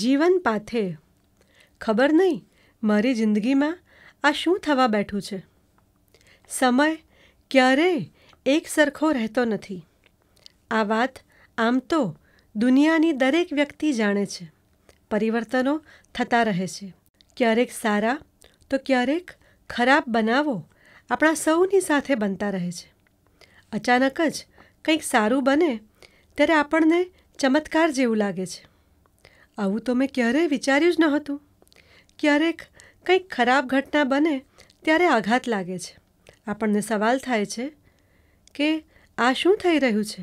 જીવન પાથે ખબર નહીં મારી જિંદગીમાં આ શું થવા બેઠું છે સમય ક્યારેય એક સરખો રહેતો નથી આ વાત આમ તો દુનિયાની દરેક વ્યક્તિ જાણે છે પરિવર્તનો થતા રહે છે ક્યારેક સારા તો ક્યારેક ખરાબ બનાવો આપણા સૌની સાથે બનતા રહે છે અચાનક જ કંઈક સારું બને ત્યારે આપણને ચમત્કાર જેવું લાગે છે આવું તો મેં ક્યારેય વિચાર્યું જ નહોતું ક્યારેક કંઈક ખરાબ ઘટના બને ત્યારે આઘાત લાગે છે આપણને સવાલ થાય છે કે આ શું થઈ રહ્યું છે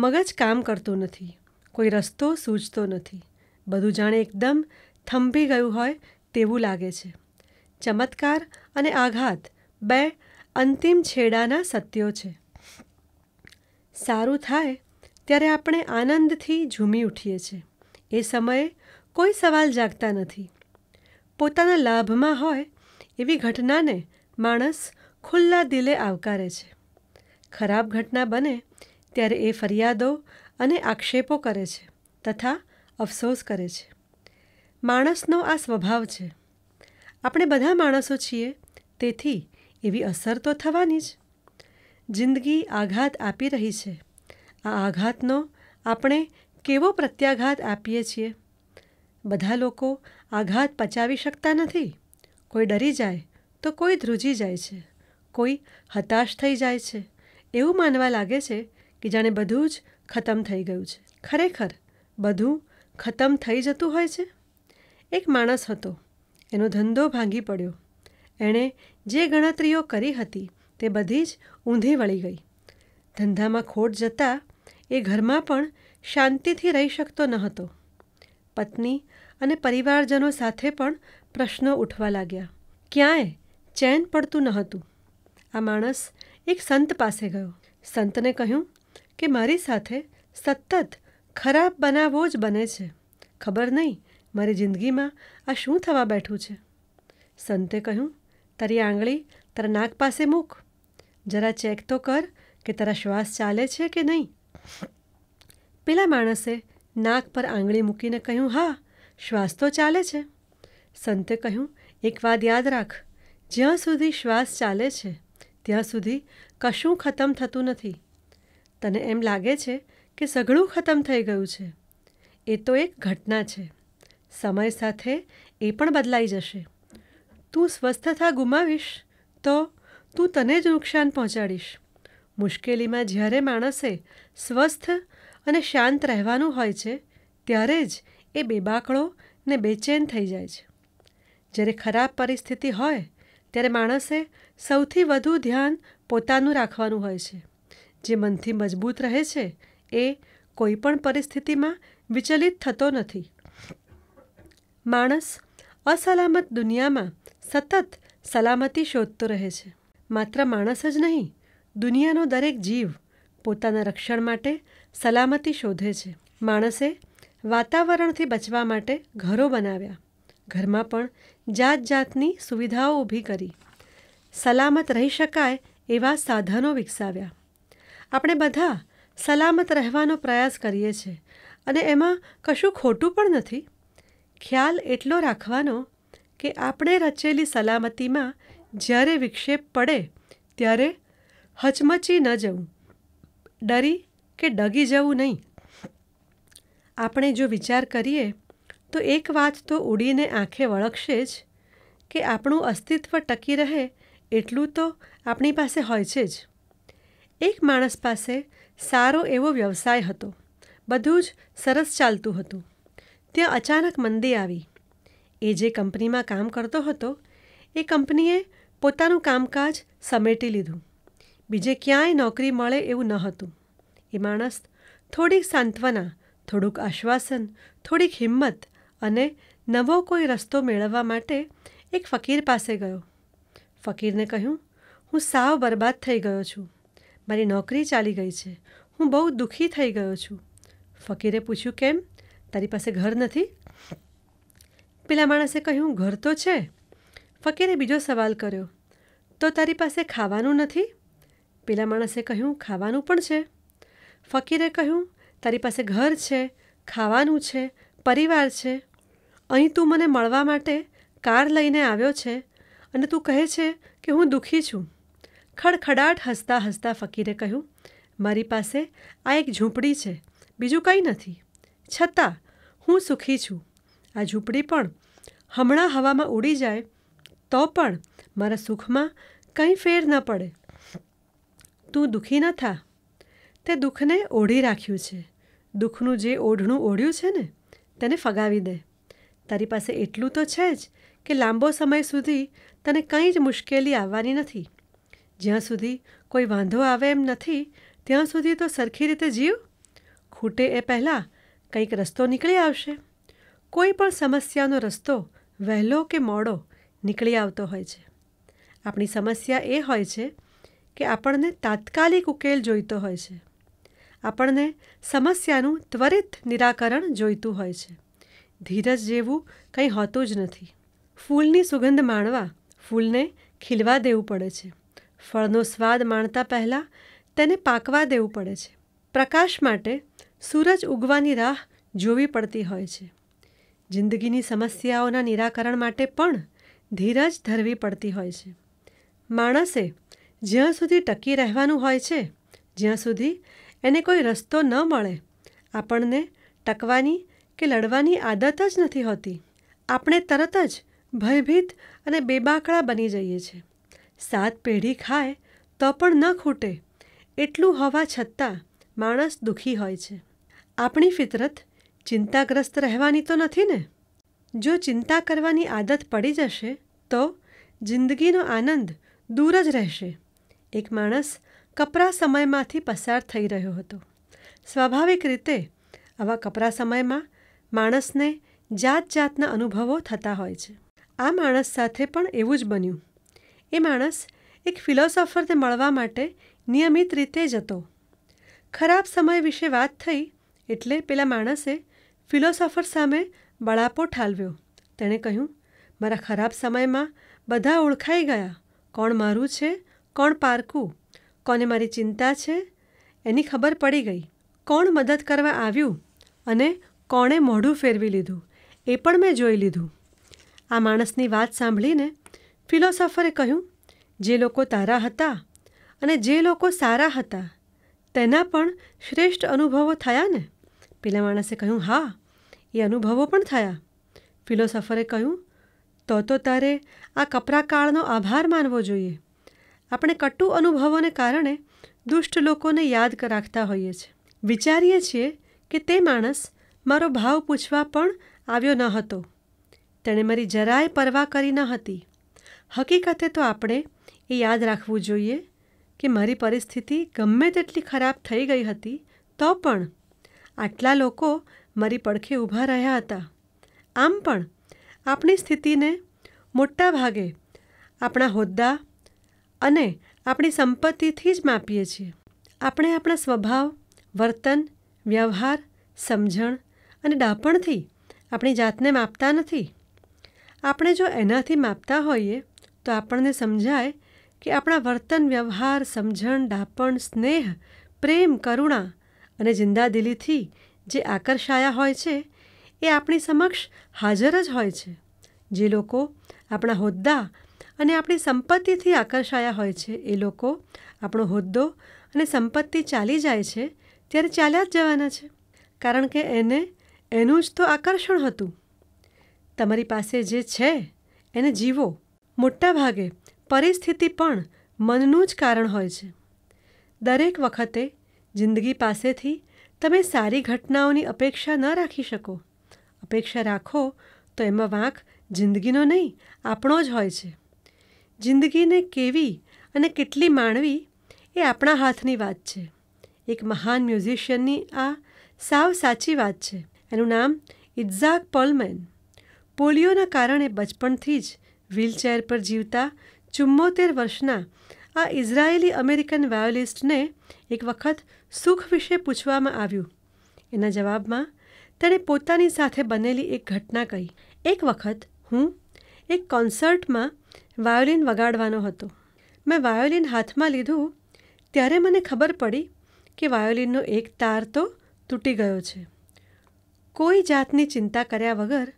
મગજ કામ કરતો નથી કોઈ રસ્તો સૂઝતો નથી બધું જાણે એકદમ થંભી ગયું હોય તેવું લાગે છે ચમત્કાર અને આઘાત બે અંતિમ છેડાના સત્યો છે સારું થાય ત્યારે આપણે આનંદથી ઝૂમી ઉઠીએ છીએ એ સમયે કોઈ સવાલ જાગતા નથી પોતાના લાભમાં હોય એવી ઘટનાને માણસ ખુલ્લા દિલે આવકારે છે ખરાબ ઘટના બને ત્યારે એ ફરિયાદો અને આક્ષેપો કરે છે તથા અફસોસ કરે છે માણસનો આ સ્વભાવ છે આપણે બધા માણસો છીએ તેથી એવી અસર તો થવાની જ જિંદગી આઘાત આપી રહી છે આ આઘાતનો આપણે કેવો પ્રત્યાઘાત આપીએ છીએ બધા લોકો આઘાત પચાવી શકતા નથી કોઈ ડરી જાય તો કોઈ ધ્રુજી જાય છે કોઈ હતાશ થઈ જાય છે એવું માનવા લાગે છે કે જાણે બધું જ ખતમ થઈ ગયું છે ખરેખર બધું ખતમ થઈ જતું હોય છે એક માણસ હતો એનો ધંધો ભાંગી પડ્યો એણે જે ગણતરીઓ કરી હતી તે બધી જ ઊંધી વળી ગઈ ધંધામાં ખોટ જતાં એ ઘરમાં પણ શાંતિથી રહી શકતો ન હતો પત્ની અને પરિવારજનો સાથે પણ પ્રશ્નો ઉઠવા લાગ્યા ક્યાંય ચેન પડતું ન હતું આ માણસ એક સંત પાસે ગયો સંતને કહ્યું કે મારી સાથે સતત ખરાબ બનાવવો જ બને છે ખબર નહીં મારી જિંદગીમાં આ શું થવા બેઠું છે સંતે કહ્યું તારી આંગળી તારા નાક પાસે મૂક જરા ચેક તો કર કે તારા શ્વાસ ચાલે છે કે નહીં પેલા માણસે નાક પર આંગળી મૂકીને કહ્યું હા શ્વાસ તો ચાલે છે સંતે કહ્યું એક વાત યાદ રાખ જ્યાં સુધી શ્વાસ ચાલે છે ત્યાં સુધી કશું ખતમ થતું નથી તને એમ લાગે છે કે સઘળું ખતમ થઈ ગયું છે એ તો એક ઘટના છે સમય સાથે એ પણ બદલાઈ જશે તું સ્વસ્થતા ગુમાવીશ તો તું તને જ નુકસાન પહોંચાડીશ મુશ્કેલીમાં જ્યારે માણસે સ્વસ્થ અને શાંત રહેવાનું હોય છે ત્યારે જ એ બેબાકળો ને બેચેન થઈ જાય છે જ્યારે ખરાબ પરિસ્થિતિ હોય ત્યારે માણસે સૌથી વધુ ધ્યાન પોતાનું રાખવાનું હોય છે જે મનથી મજબૂત રહે છે એ કોઈપણ પરિસ્થિતિમાં વિચલિત થતો નથી માણસ અસલામત દુનિયામાં સતત સલામતી શોધતો રહે છે માત્ર માણસ જ નહીં દુનિયાનો દરેક જીવ પોતાના રક્ષણ માટે સલામતી શોધે છે માણસે વાતાવરણથી બચવા માટે ઘરો બનાવ્યા ઘરમાં પણ જાત જાતની સુવિધાઓ ઊભી કરી સલામત રહી શકાય એવા સાધનો વિકસાવ્યા આપણે બધા સલામત રહેવાનો પ્રયાસ કરીએ છીએ અને એમાં કશું ખોટું પણ નથી ખ્યાલ એટલો રાખવાનો કે આપણે રચેલી સલામતીમાં જ્યારે વિક્ષેપ પડે ત્યારે હચમચી ન જવું ડરી કે ડગી જવું નહીં આપણે જો વિચાર કરીએ તો એક વાત તો ઉડીને આંખે વળખશે જ કે આપણું અસ્તિત્વ ટકી રહે એટલું તો આપણી પાસે હોય છે જ એક માણસ પાસે સારો એવો વ્યવસાય હતો બધું જ સરસ ચાલતું હતું ત્યાં અચાનક મંદી આવી એ જે કંપનીમાં કામ કરતો હતો એ કંપનીએ પોતાનું કામકાજ સમેટી લીધું બીજે ક્યાંય નોકરી મળે એવું ન હતું એ માણસ થોડીક સાંત્વના થોડુંક આશ્વાસન થોડીક હિંમત અને નવો કોઈ રસ્તો મેળવવા માટે એક ફકીર પાસે ગયો ફકીરને કહ્યું હું સાવ બરબાદ થઈ ગયો છું મારી નોકરી ચાલી ગઈ છે હું બહુ દુઃખી થઈ ગયો છું ફકીરે પૂછ્યું કેમ તારી પાસે ઘર નથી પેલા માણસે કહ્યું ઘર તો છે ફકીરે બીજો સવાલ કર્યો તો તારી પાસે ખાવાનું નથી પેલા માણસે કહ્યું ખાવાનું પણ છે ફકીરે કહ્યું તારી પાસે ઘર છે ખાવાનું છે પરિવાર છે અહીં તું મને મળવા માટે કાર લઈને આવ્યો છે અને તું કહે છે કે હું દુઃખી છું ખડખડાટ હસતા હસતા ફકીરે કહ્યું મારી પાસે આ એક ઝૂંપડી છે બીજું કંઈ નથી છતાં હું સુખી છું આ ઝૂંપડી પણ હમણાં હવામાં ઉડી જાય તો પણ મારા સુખમાં કંઈ ફેર ન પડે તું દુઃખી ન થા તે દુઃખને ઓઢી રાખ્યું છે દુઃખનું જે ઓઢણું ઓઢ્યું છે ને તેને ફગાવી દે તારી પાસે એટલું તો છે જ કે લાંબો સમય સુધી તને કંઈ જ મુશ્કેલી આવવાની નથી જ્યાં સુધી કોઈ વાંધો આવે એમ નથી ત્યાં સુધી તો સરખી રીતે જીવ ખૂટે એ પહેલાં કંઈક રસ્તો નીકળી આવશે કોઈ પણ સમસ્યાનો રસ્તો વહેલો કે મોડો નીકળી આવતો હોય છે આપણી સમસ્યા એ હોય છે કે આપણને તાત્કાલિક ઉકેલ જોઈતો હોય છે આપણને સમસ્યાનું ત્વરિત નિરાકરણ જોઈતું હોય છે ધીરજ જેવું કંઈ હોતું જ નથી ફૂલની સુગંધ માણવા ફૂલને ખીલવા દેવું પડે છે ફળનો સ્વાદ માણતા પહેલાં તેને પાકવા દેવું પડે છે પ્રકાશ માટે સૂરજ ઉગવાની રાહ જોવી પડતી હોય છે જિંદગીની સમસ્યાઓના નિરાકરણ માટે પણ ધીરજ ધરવી પડતી હોય છે માણસે જ્યાં સુધી ટકી રહેવાનું હોય છે જ્યાં સુધી એને કોઈ રસ્તો ન મળે આપણને ટકવાની કે લડવાની આદત જ નથી હોતી આપણે તરત જ ભયભીત અને બેબાકળા બની જઈએ છીએ સાત પેઢી ખાય તો પણ ન ખૂટે એટલું હોવા છતાં માણસ દુઃખી હોય છે આપણી ફિતરત ચિંતાગ્રસ્ત રહેવાની તો નથી ને જો ચિંતા કરવાની આદત પડી જશે તો જિંદગીનો આનંદ દૂર જ રહેશે એક માણસ કપરા સમયમાંથી પસાર થઈ રહ્યો હતો સ્વાભાવિક રીતે આવા કપરા સમયમાં માણસને જાત જાતના અનુભવો થતા હોય છે આ માણસ સાથે પણ એવું જ બન્યું એ માણસ એક ફિલોસોફરને મળવા માટે નિયમિત રીતે જતો ખરાબ સમય વિશે વાત થઈ એટલે પેલા માણસે ફિલોસોફર સામે બળાપો ઠાલવ્યો તેણે કહ્યું મારા ખરાબ સમયમાં બધા ઓળખાઈ ગયા કોણ મારું છે કોણ પારકું કોને મારી ચિંતા છે એની ખબર પડી ગઈ કોણ મદદ કરવા આવ્યું અને કોણે મોઢું ફેરવી લીધું એ પણ મેં જોઈ લીધું આ માણસની વાત સાંભળીને ફિલોસોફરે કહ્યું જે લોકો તારા હતા અને જે લોકો સારા હતા તેના પણ શ્રેષ્ઠ અનુભવો થયા ને પેલા માણસે કહ્યું હા એ અનુભવો પણ થયા ફિલોસોફરે કહ્યું તો તો તારે આ કપરા કાળનો આભાર માનવો જોઈએ આપણે કટુ અનુભવોને કારણે દુષ્ટ લોકોને યાદ રાખતા હોઈએ છીએ વિચારીએ છીએ કે તે માણસ મારો ભાવ પૂછવા પણ આવ્યો ન હતો તેણે મારી જરાય પરવા કરી ન હતી હકીકતે તો આપણે એ યાદ રાખવું જોઈએ કે મારી પરિસ્થિતિ ગમે તેટલી ખરાબ થઈ ગઈ હતી તો પણ આટલા લોકો મારી પડખે ઊભા રહ્યા હતા આમ પણ આપણી સ્થિતિને મોટા ભાગે આપણા હોદ્દા અને આપણી સંપત્તિથી જ માપીએ છીએ આપણે આપણા સ્વભાવ વર્તન વ્યવહાર સમજણ અને ડાપણથી આપણી જાતને માપતા નથી આપણે જો એનાથી માપતા હોઈએ તો આપણને સમજાય કે આપણા વર્તન વ્યવહાર સમજણ ડાપણ સ્નેહ પ્રેમ કરુણા અને જિંદાદિલીથી જે આકર્ષાયા હોય છે એ આપણી સમક્ષ હાજર જ હોય છે જે લોકો આપણા હોદ્દા અને આપણી સંપત્તિથી આકર્ષાયા હોય છે એ લોકો આપણો હોદ્દો અને સંપત્તિ ચાલી જાય છે ત્યારે ચાલ્યા જ જવાના છે કારણ કે એને એનું જ તો આકર્ષણ હતું તમારી પાસે જે છે એને જીવો મોટા ભાગે પરિસ્થિતિ પણ મનનું જ કારણ હોય છે દરેક વખતે જિંદગી પાસેથી તમે સારી ઘટનાઓની અપેક્ષા ન રાખી શકો અપેક્ષા રાખો તો એમાં વાંક જિંદગીનો નહીં આપણો જ હોય છે જિંદગીને કેવી અને કેટલી માણવી એ આપણા હાથની વાત છે એક મહાન મ્યુઝિશિયનની આ સાવ સાચી વાત છે એનું નામ ઇઝાક પોલમેન પોલિયોના કારણે બચપણથી જ વ્હીલચેર પર જીવતા ચુમ્મોતેર વર્ષના આ ઇઝરાયેલી અમેરિકન વાયોલિસ્ટને એક વખત સુખ વિશે પૂછવામાં આવ્યું એના જવાબમાં તેણે પોતાની સાથે બનેલી એક ઘટના કહી એક વખત હું એક કોન્સર્ટમાં વાયોલિન વગાડવાનો હતો મેં વાયોલિન હાથમાં લીધું ત્યારે મને ખબર પડી કે વાયોલિનનો એક તાર તો તૂટી ગયો છે કોઈ જાતની ચિંતા કર્યા વગર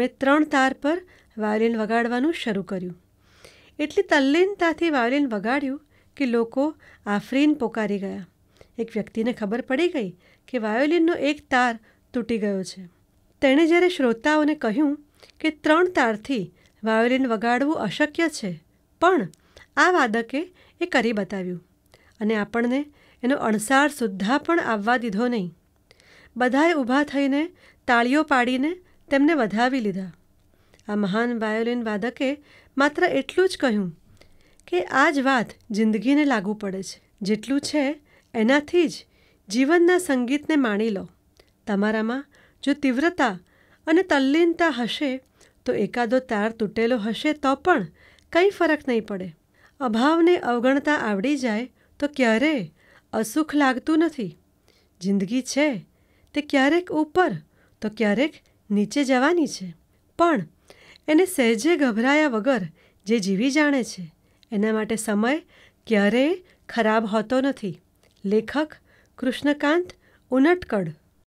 મેં ત્રણ તાર પર વાયોલિન વગાડવાનું શરૂ કર્યું એટલી તલ્લીનતાથી વાયોલિન વગાડ્યું કે લોકો આફરીન પોકારી ગયા એક વ્યક્તિને ખબર પડી ગઈ કે વાયોલિનનો એક તાર તૂટી ગયો છે તેણે જ્યારે શ્રોતાઓને કહ્યું કે ત્રણ તારથી વાયોલિન વગાડવું અશક્ય છે પણ આ વાદકે એ કરી બતાવ્યું અને આપણને એનો અણસાર સુદ્ધા પણ આવવા દીધો નહીં બધાએ ઊભા થઈને તાળીઓ પાડીને તેમને વધાવી લીધા આ મહાન વાયોલિન વાદકે માત્ર એટલું જ કહ્યું કે આ જ વાત જિંદગીને લાગુ પડે છે જેટલું છે એનાથી જ જીવનના સંગીતને માણી લો તમારામાં જો તીવ્રતા અને તલ્લીનતા હશે તો એકાદો તાર તૂટેલો હશે તો પણ કંઈ ફરક નહીં પડે અભાવને અવગણતા આવડી જાય તો ક્યારેય અસુખ લાગતું નથી જિંદગી છે તે ક્યારેક ઉપર તો ક્યારેક નીચે જવાની છે પણ એને સહેજે ગભરાયા વગર જે જીવી જાણે છે એના માટે સમય ક્યારેય ખરાબ હોતો નથી લેખક કૃષ્ણકાંત ઉનટકડ